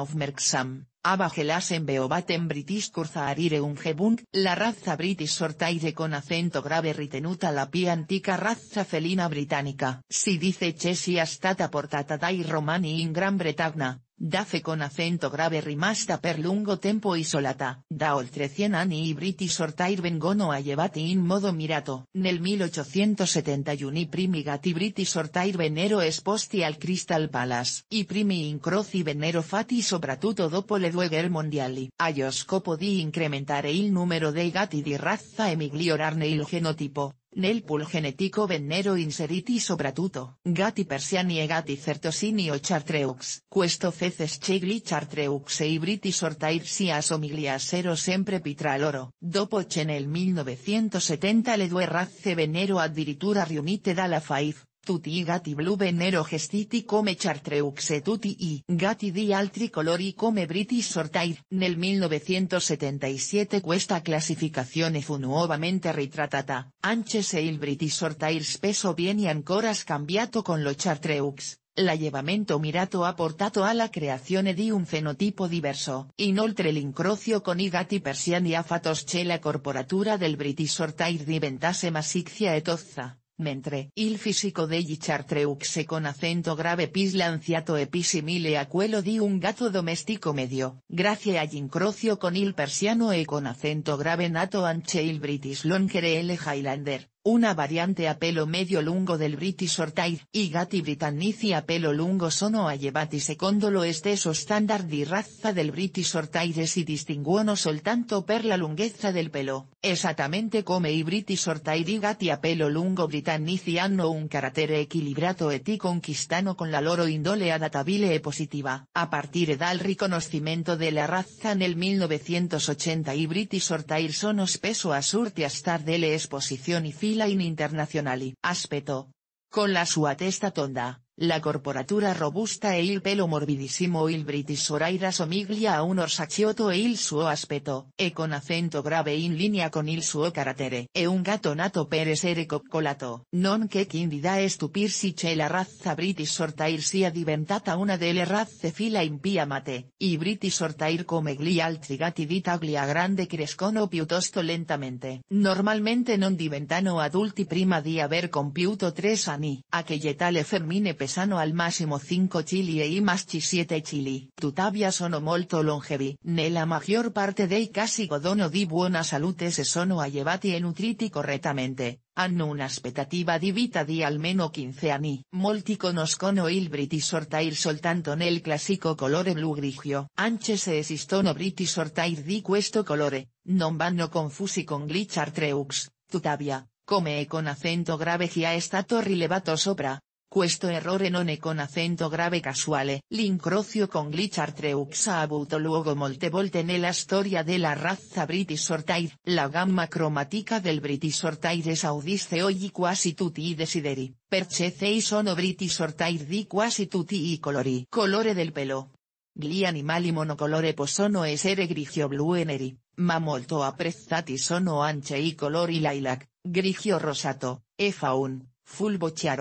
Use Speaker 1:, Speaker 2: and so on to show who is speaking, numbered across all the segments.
Speaker 1: aufmerksam, British un la raza British sortaire con acento grave ritenuta la pi antica raza felina británica. Si dice Chesi stata portata dai romani in Gran Bretagna, Dace con acento grave rimasta per lungo tempo isolata. Da oltre 100 anni i British sortair vengono llevati in modo mirato. Nel 1871 i primi gatti briti sortair venero esposti al Crystal Palace. I primi incroci venero fatti soprattutto dopo le due guerre mondiali. Allo scopo di incrementare il numero dei gatti di razza e migliorarne il genotipo nel pul genetico vennero inseriti soprattutto gatti persiani e gatti certosini o chartreux. Questo feces chegli chartreux e ibriti si a somigliassero sempre pitra Dopo che nel 1970 le due razze vennero addirittura riunite la FAIF tutti gatti blu gestiti come chartreux tutti i gatti di altri colori come British shorthair. Nel 1977 e questa classificazione fu nuovamente ritratata, anche se il British speso spesso viene ancora scambiato con lo chartreux. L'allevamento mirato ha portato la creazione di un fenotipo diverso. Inoltre l'incrocio con i gatti persiani ha che la corporatura del British shorthair diventasse massiccia e tozza mentre il fisico de Chartreux con acento grave pis episimile e simile a quello di un gato doméstico medio, grazie incrocio con il persiano e con acento grave nato anche il British Longer e Highlander, una variante a pelo medio lungo del British Ortair y gatti britannici a pelo lungo sono allevati secondo lo esteso standard di razza del British Ortair e si distinguono soltanto per la lunghezza del pelo. Exactamente come i British Ortair y gatti a pelo lungo britannici hanno un carattere equilibrato e conquistano con la loro indole adattabile e positiva. A partire dal riconoscimento della razza nel 1980 i British Ortair sono spesso assurti a star delle esposizioni fin la in y Con la sua testa tonda, la corporatura robusta e il pelo morbidissimo il britisoraira somiglia a un orsachioto e il suo aspetto e con acento grave in linea con il suo carattere. E un gatto nato per essere coccolato. Non che quindida è si che la razza British ir sia diventata una delle razze fila mate, e British ortair come gli altri gatti grande crescono piuttosto lentamente. Normalmente non diventano adulti prima di aver compiuto tre anni, a che tale femmine sano al máximo 5 chili e i chi 7 chili. Tuttavia sono molto longevi. Nella maggior parte dei casi godono di buona salute se sono allevati e nutriti correttamente, hanno un'aspettativa di vita di almeno 15 anni. Molti conoscono il British Hortire soltanto nel classico colore blu-grigio. Anche se esistono British sortair di questo colore, non vanno confusi con Glitch Artreux, tuttavia, come e con acento grave chi ha stato rilevato sopra, questo errore non è con acento grave casuale. Eh. L'incrocio con Glitch Artreux ha avuto luogo molte volte nella storia la razza British La gamma cromatica del British Shorthair esaudisce oggi quasi tutti i desideri, perché sei sono British Shorthair di quasi tutti i colori. Colore del pelo. Gli animali monocolore possono essere grigio-blu e ma molto apprezzati sono anche i colori lilac, grigio-rosato, e faun Fulbo C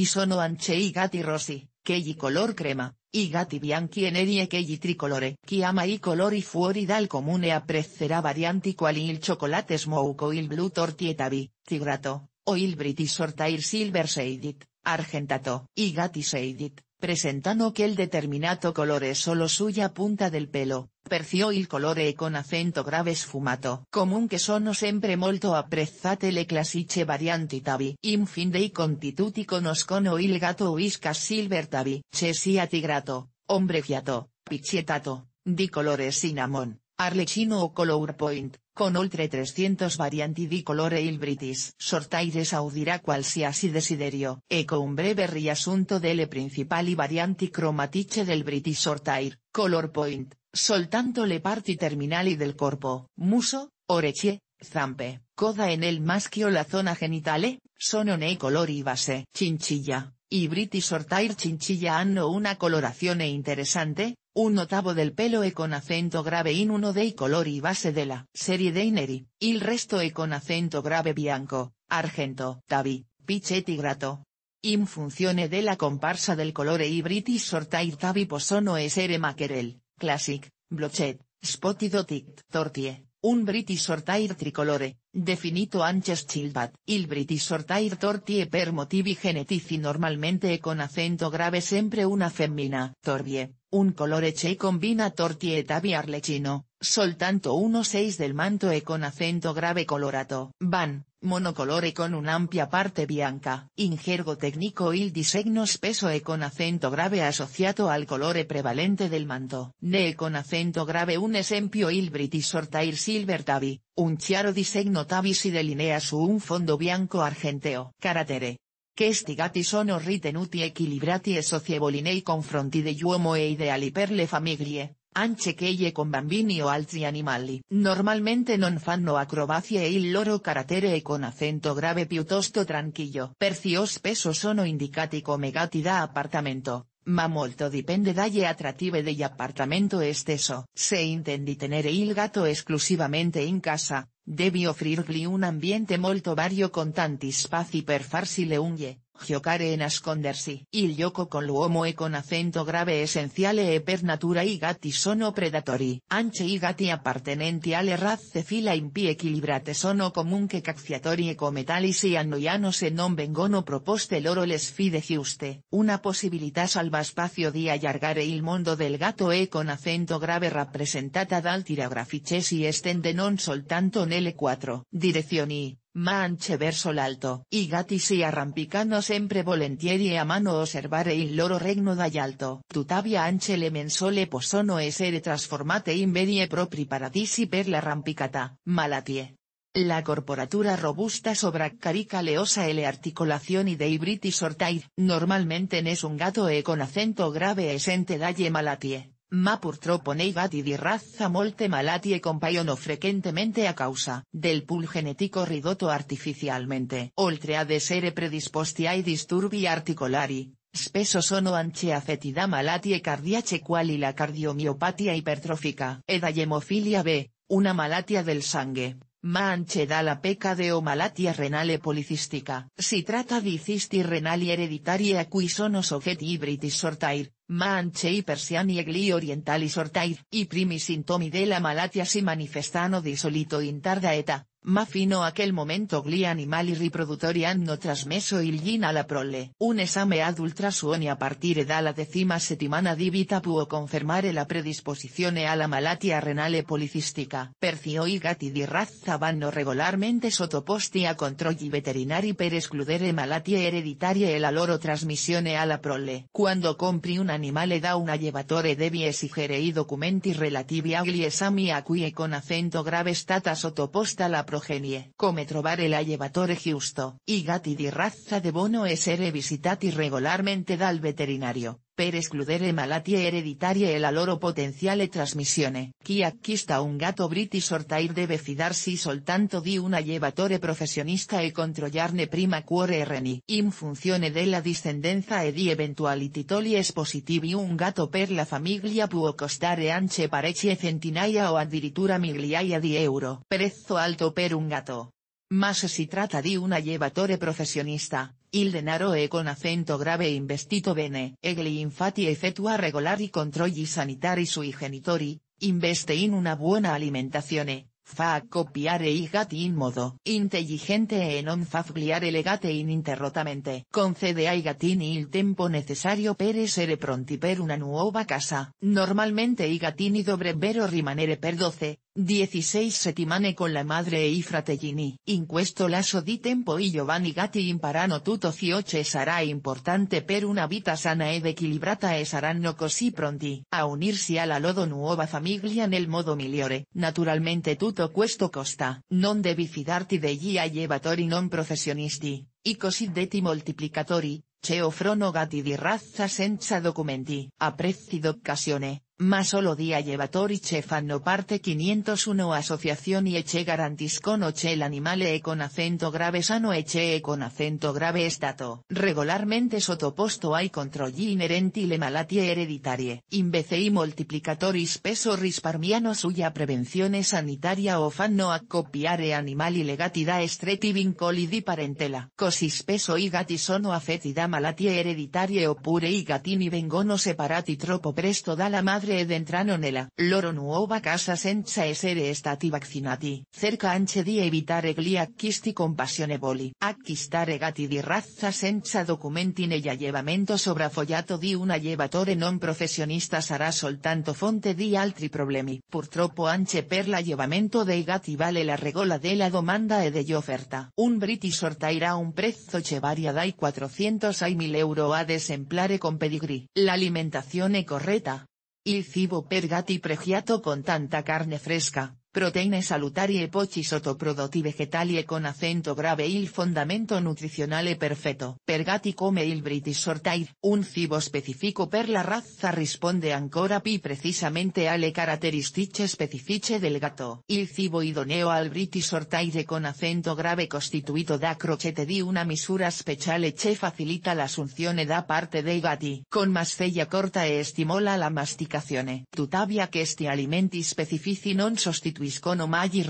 Speaker 1: y sono anche y gatti rossi, quelli color crema, i gatti bianchi e neri tricolore. Chi ama i colori fuori dal comune apprezzerà varianti quali il chocolate smoke o il blue tortietavi, tigrato, o il british sortair silver shaded, argentato. I gatti shaded, Presentando que el determinato colore solo suya punta del pelo, Perció il colore e con acento grave sfumato. que sono sempre molto apprezzate le classiche varianti tabi. In fin dei conti tutti conoscono il gatto Whiskas Silver tabi. Che tigrato, hombre fiato, piccietato, di colore cinnamon, Arlechino o Color Point, con oltre 300 varianti di colore il British Sortire si así desiderio. Eco un breve riassunto principal principali varianti cromatiche del British Sortire, Color Point, soltanto le parti terminali del corpo, muso, orecchie, zampe, coda en el maschio la zona genitale, sono nei colori base. Chinchilla, y British Sortire Chinchilla hanno una colorazione interessante, un octavo del pelo e con acento grave in uno dei y base de la serie de Ineri. il resto e con acento grave bianco, argento, tabi, pichetti grato. In funzione la comparsa del colore y british sortair tabi posono essere maquerel, classic, blochet, spotted tortie. Un British Sortair tricolore, definito anches Chilbat. Il British Sortair tortie per motivi genetici normalmente e con acento grave siempre una femmina, torbie, un colore che combina tabi chino, soltanto uno seis del manto e con acento grave colorato. Van, monocolore con una amplia parte bianca. Ingergo técnico il disegno spesso e con acento grave asociato al colore prevalente del manto. Ne e con acento grave un esempio il British Sortair Silver tabi, un chiaro disegno tabi si delinea su un fondo bianco argenteo. Caratere. Questi gatti sono ritenuti equilibrati e socievolinei confronti degli uomo e ideali per le famiglie, anche che con bambini o altri animali. Normalmente non fanno acrobacie e il loro carattere e con acento grave piuttosto tranquillo. Perciò spesso sono indicati come gatti da appartamento, ma molto dipende dalle attrattive degli appartamento esteso. Se intendi tenere il gato esclusivamente in casa, devi offrirgli un ambiente molto vario con tanti spazi per farsi le unghie, giocare en ascondersi, Il gioco con l'uomo e con acento grave essenziale e per natura i gatti sono predatori. Anche i gatti appartenenti alle razze fila in pie equilibrate sono comunque cacciatori e come si annoiano se non vengono proposte loro le sfide giuste. Una possibilità salva spazio di allargare il mondo del gatto e con acento grave rappresentata dal tiragrafice si estende non soltanto nelle quattro direzioni, Manche verso l'alto. y gatti si arrampicano sempre volentieri a mano osservare il loro regno alto, Tuttavia anche le mensole possono essere trasformate in verie propri paradisi per la rampicata. Malatie. La corporatura robusta le leosa e le articolazioni dei British sortair Normalmente nes un gato e con acento grave esente dalle malatie ma purtroppo nei di razza molte malattie compaiono frequentemente a causa del pool genetico ridotto artificialmente. Oltre a desere predisposti ai disturbi articolari, spesso sono anche affetti da malattie cardiace quali la cardiomiopatia ipertrofica ed a B, una malattia del sangue. Manche da la peca o malatia renale policistica. Si trata di cisti renali hereditaria cui sono soggetti ibritis sortair, manche i persiani e gli orientali sortair. I primi sintomi della malatia si manifestano di solito in tarda età, ma fino aquel momento gli animali riproduttori hanno trasmesso il a alla prole. Un esame ad ultrasuoni a partire la decima settimana di vita può confermare la predisposizione alla malattia renale policistica. Percio i gatti di razza vanno regolarmente sottoposti a controlli veterinari per escludere malattie ereditarie e la loro trasmissione la prole. Quando compri un animale da un allevatore devi esigere i documenti relativi gli esami a cui e con acento grave stata sottoposta la prole genie, Come trovare el llevatore giusto. y gatti di razza de bono essere visitati regolarmente dal veterinario per escludere malatie ereditarie e la loro potenziale trasmissione. Chi acquista un gatto british ortair deve fidarsi soltanto di un allevatore professionista e controllarne prima cuore e reni. In funzione della discendenza e di eventuali titoli espositivi un gatto per la famiglia può costare anche parecchie centinaia o addirittura migliaia di euro. Prezzo alto per un gatto. Ma se si tratta di un allevatore professionista, Il denaro e con acento grave e investito bene. Egli infatti effettua regolari controlli sanitari sui genitori, investe in una buona alimentazione, fa copiare i gatti in modo intelligente e non fa gliare le gatte ininterrottamente. Concede ai gattini il tempo necessario per essere pronti per una nuova casa. Normalmente i gattini dovrebbero rimanere per 12, 16 settimane con la madre e i fratellini. In questo lasso di tempo i Giovanni gatti imparano tutto ciò che sarà importante per una vita sana ed equilibrata e saranno così pronti a unirsi alla lodo nuova famiglia nel modo migliore. Naturalmente tutto questo costa. Non devi fidarti degli allevatori non professionisti, i cosiddetti moltiplicatori, che offrono gatti di razza senza documenti. A d'occasione más solo día llevatori che fanno parte 501 asociación y eche garantiscono che l'animale e con acento grave sano e con acento grave estato. stato regolarmente sottoposto ai controlli inerenti le malattie ereditarie. Invece multiplicatori spesso risparmiano suya prevenzione sanitaria o fanno accoppiare animali legati da estreti vincoli di parentela. Così spesso i gatti sono affetti da malattie ereditarie oppure i ni vengono separati troppo presto la madre inoltre ed entrano nella loro nuova casa senza essere stati vaccinati. Cerca anche di evitare gli acquisti compassionevoli. Acquistare gatti di razza senza documenti llevamento allevamento sovraffogliato di un allevatore non professionista sarà soltanto fonte di altri problemi. Purtroppo anche per l'allevamento dei gatti vale la regola della domanda e dell'offerta. Un British a un prezzo che varia dai 400 ai 1000 euro ad esemplare con pedigree. L'alimentazione corretta, y cibo pergati pregiato con tanta carne fresca proteine salutarie pochi sottoprodotti vegetali e con acento grave il fondamento nutrizionale perfetto. Pergati come il British Shorthair, un cibo specifico per la razza risponde ancora più precisamente alle caratteristiche specifiche del gatto. Il cibo idoneo al British Shorthair e con acento grave costituito da crocette di una misura speciale che facilita l'assunzione da parte dei gati. con mascella corta e stimola la masticazione. Tuttavia questi alimenti specifici non sostituiscono serviscono maggi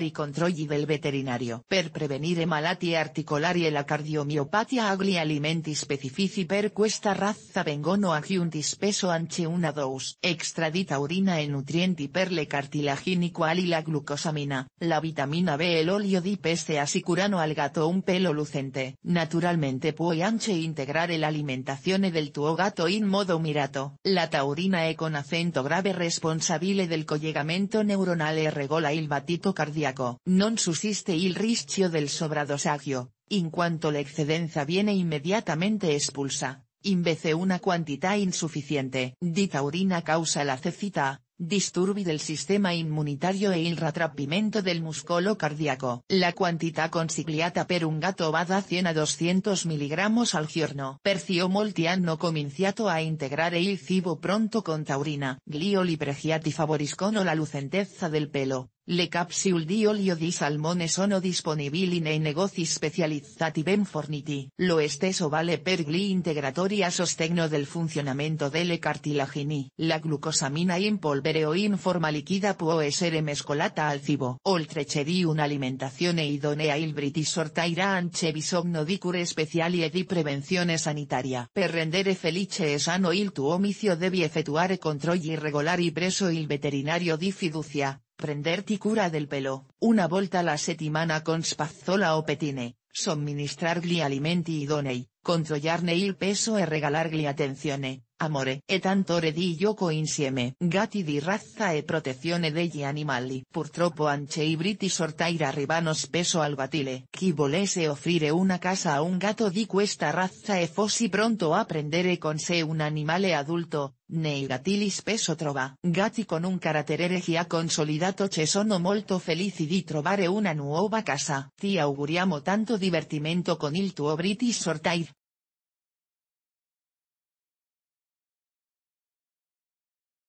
Speaker 1: y controlli del veterinario per prevenire malati articolari e la cardiomiopatia agli alimenti specifici per questa razza vengono aggiunti spesso anche una 2 extra di taurina e nutrienti per le cartilagini quali la glucosamina, la vitamina B e l'olio di peste assicurano al gatto un pelo lucente. Naturalmente puoi anche integrare l'alimentazione del tuo gatto in modo mirato. La taurina è con acento grave responsabile del collegamento neuronale regola el batito cardiaco. Non susiste il rischio del en in quanto l'eccedenza viene immediatamente espulsa, invece una quantità insufficiente di taurina causa la cecita disturbi del sistema inmunitario e il del muscolo cardíaco. La quantità consigliata per un gatto va da 100 a 200 mg al giorno. Percio molti hanno cominciato a integrare il cibo pronto con taurina. Glioli pregiati favoriscono la lucentezza del pelo, le capsule di olio di salmone sono disponibili nei negozi specializzati ben forniti. Lo esteso vale per gli integratori a sostegno del funzionamento delle cartilagini. La glucosamina in polvere o in forma liquida può essere mescolata al cibo. Oltre una di un'alimentazione idonea il British sortaira anche bisogno di cure speciali e di prevenzione sanitaria. Per rendere felice e sano il tuo omicio devi effettuare controlli regolari presso il veterinario di fiducia prenderti cura del pelo, una volta la settimana con spazzola o petine, somministrargli alimenti idonei, controllarne il peso e regalargli attenzione, amore, e tanto re di co insieme. Gatti di razza e protezione degli animali. Purtroppo anche i briti sortair arrivano spesso al batile. Chi volese offrire una casa a un gatto di questa razza e fossi pronto a prendere con sé un animale adulto, nei gatilis peso trova. Gatti con un carattere ha consolidato che sono molto felici di trovare una nuova casa. Ti auguriamo tanto divertimento con il tuo British sortair.